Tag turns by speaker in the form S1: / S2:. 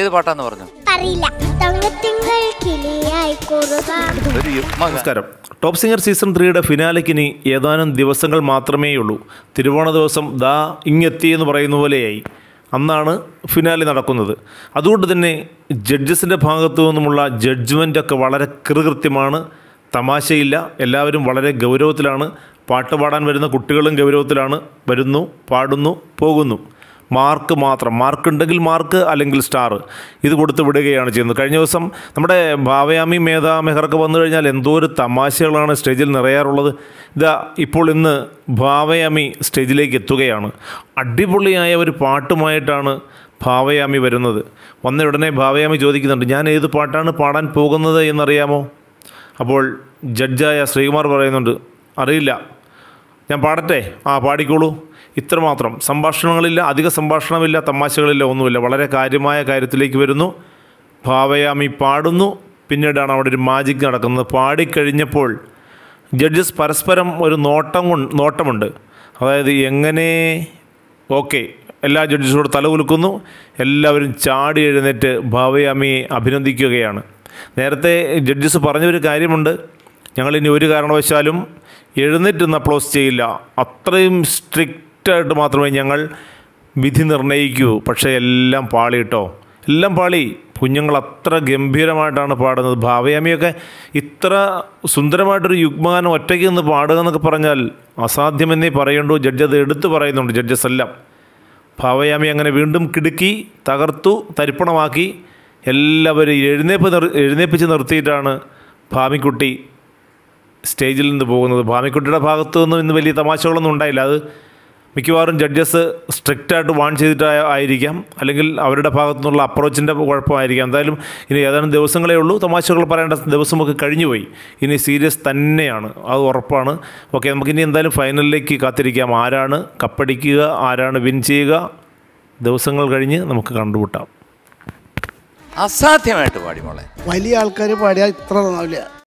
S1: ഏത് പാട്ടാന്ന് പറഞ്ഞു നമസ്കാരം ടോപ്പ് സിംഗർ സീസൺ ത്രീയുടെ ഫിനാലയ്ക്ക് ഇനി ഏതാനും ദിവസങ്ങൾ മാത്രമേ ഉള്ളൂ തിരുവോണ ദിവസം ദാ ഇങ്ങെത്തി എന്ന് പറയുന്ന പോലെയായി അന്നാണ് ഫിനാലി നടക്കുന്നത് അതുകൊണ്ട് തന്നെ ജഡ്ജസിൻ്റെ ഭാഗത്തു നിന്നുമുള്ള ഒക്കെ വളരെ കൃകൃത്യമാണ് തമാശയില്ല എല്ലാവരും വളരെ ഗൗരവത്തിലാണ് പാട്ട് പാടാൻ വരുന്ന കുട്ടികളും ഗൗരവത്തിലാണ് വരുന്നു പാടുന്നു പോകുന്നു മാർക്ക് മാത്രം മാർക്ക് ഉണ്ടെങ്കിൽ മാർക്ക് അല്ലെങ്കിൽ സ്റ്റാർ ഇത് കൊടുത്ത് വിടുകയാണ് ചെയ്യുന്നത് കഴിഞ്ഞ ദിവസം നമ്മുടെ ഭാവയാമി മേധ മെഹറൊക്കെ വന്നു കഴിഞ്ഞാൽ എന്തോ ഒരു തമാശകളാണ് സ്റ്റേജിൽ നിറയാറുള്ളത് ഇതാ ഇപ്പോൾ ഇന്ന് ഭാവയാമി സ്റ്റേജിലേക്ക് എത്തുകയാണ് അടിപൊളിയായ ഒരു പാട്ടുമായിട്ടാണ് ഭാവയാമി വരുന്നത് വന്ന ഉടനെ ഭാവയാമി ചോദിക്കുന്നുണ്ട് ഞാൻ ഏത് പാട്ടാണ് പാടാൻ പോകുന്നത് എന്നറിയാമോ അപ്പോൾ ജഡ്ജായ ശ്രീകുമാർ പറയുന്നുണ്ട് അറിയില്ല ഞാൻ പാടട്ടെ ആ പാടിക്കോളൂ ഇത്രമാത്രം സംഭാഷണങ്ങളില്ല അധിക സംഭാഷണമില്ല തമാശകളില്ല ഒന്നുമില്ല വളരെ കാര്യമായ കാര്യത്തിലേക്ക് വരുന്നു ഭാവയാമി പാടുന്നു പിന്നീടാണ് അവിടെ ഒരു മാജിക് നടക്കുന്നത് പാടിക്കഴിഞ്ഞപ്പോൾ ജഡ്ജസ് പരസ്പരം ഒരു നോട്ടം നോട്ടമുണ്ട് അതായത് എങ്ങനെ ഓക്കെ എല്ലാ ജഡ്ജസോട് കുലുക്കുന്നു എല്ലാവരും ചാടി എഴുന്നേറ്റ് ഭാവയാമിയെ അഭിനന്ദിക്കുകയാണ് നേരത്തെ ജഡ്ജസ് പറഞ്ഞൊരു കാര്യമുണ്ട് ഞങ്ങളിനി ഒരു കാരണവശാലും എഴുന്നേറ്റ് അപ്ലോസ് ചെയ്യില്ല അത്രയും സ്ട്രിക്റ്റായിട്ട് മാത്രമേ ഞങ്ങൾ വിധി നിർണ്ണയിക്കൂ പക്ഷേ എല്ലാം പാളിയിട്ടോ എല്ലാം പാളി കുഞ്ഞുങ്ങൾ അത്ര ഗംഭീരമായിട്ടാണ് പാടുന്നത് ഭാവയാമിയൊക്കെ ഇത്ര സുന്ദരമായിട്ടൊരു യുഗ്മാനം ഒറ്റയ്ക്ക് നിന്ന് പാടുക എന്നൊക്കെ പറഞ്ഞാൽ അസാധ്യമെന്നേ പറയേണ്ടു ജഡ്ജ് അത് എടുത്തു പറയുന്നുണ്ട് ജഡ്ജസ് എല്ലാം ഭാവയാമി അങ്ങനെ വീണ്ടും കിടുക്കി തകർത്തു തരിപ്പണമാക്കി എല്ലാവരും എഴുന്നേപ്പ് നിർ എഴുന്നേപ്പിച്ച് നിർത്തിയിട്ടാണ് ഭാമിക്കുട്ടി സ്റ്റേജിൽ നിന്ന് പോകുന്നത് ഭാമിക്കുട്ടിയുടെ ഭാഗത്തു നിന്നും ഇന്ന് വലിയ തമാശകളൊന്നും ഉണ്ടായില്ല അത് മിക്കവാറും ജഡ്ജസ് സ്ട്രിക്റ്റായിട്ട് വാൺ ചെയ്തിട്ട് ആയിരിക്കാം അല്ലെങ്കിൽ അവരുടെ ഭാഗത്തു നിന്നുള്ള അപ്രോച്ചിൻ്റെ കുഴപ്പമായിരിക്കാം എന്തായാലും ഇനി ഏതാനും ദിവസങ്ങളേ ഉള്ളൂ തമാശകൾ പറയേണ്ട ദിവസമൊക്കെ കഴിഞ്ഞുപോയി ഇനി സീരിയസ് തന്നെയാണ് അത് ഉറപ്പാണ് ഓക്കെ നമുക്കിനി എന്തായാലും ഫൈനലിലേക്ക് കാത്തിരിക്കാം ആരാണ് കപ്പടിക്കുക ആരാണ് വിൻ ചെയ്യുക ദിവസങ്ങൾ കഴിഞ്ഞ് നമുക്ക് കണ്ടുമുട്ടാം അസാധ്യമായിട്ട് പാടി മോളെ വലിയ ആൾക്കാർ പാടിയാൽ ഇത്ര നന്നാവില്ല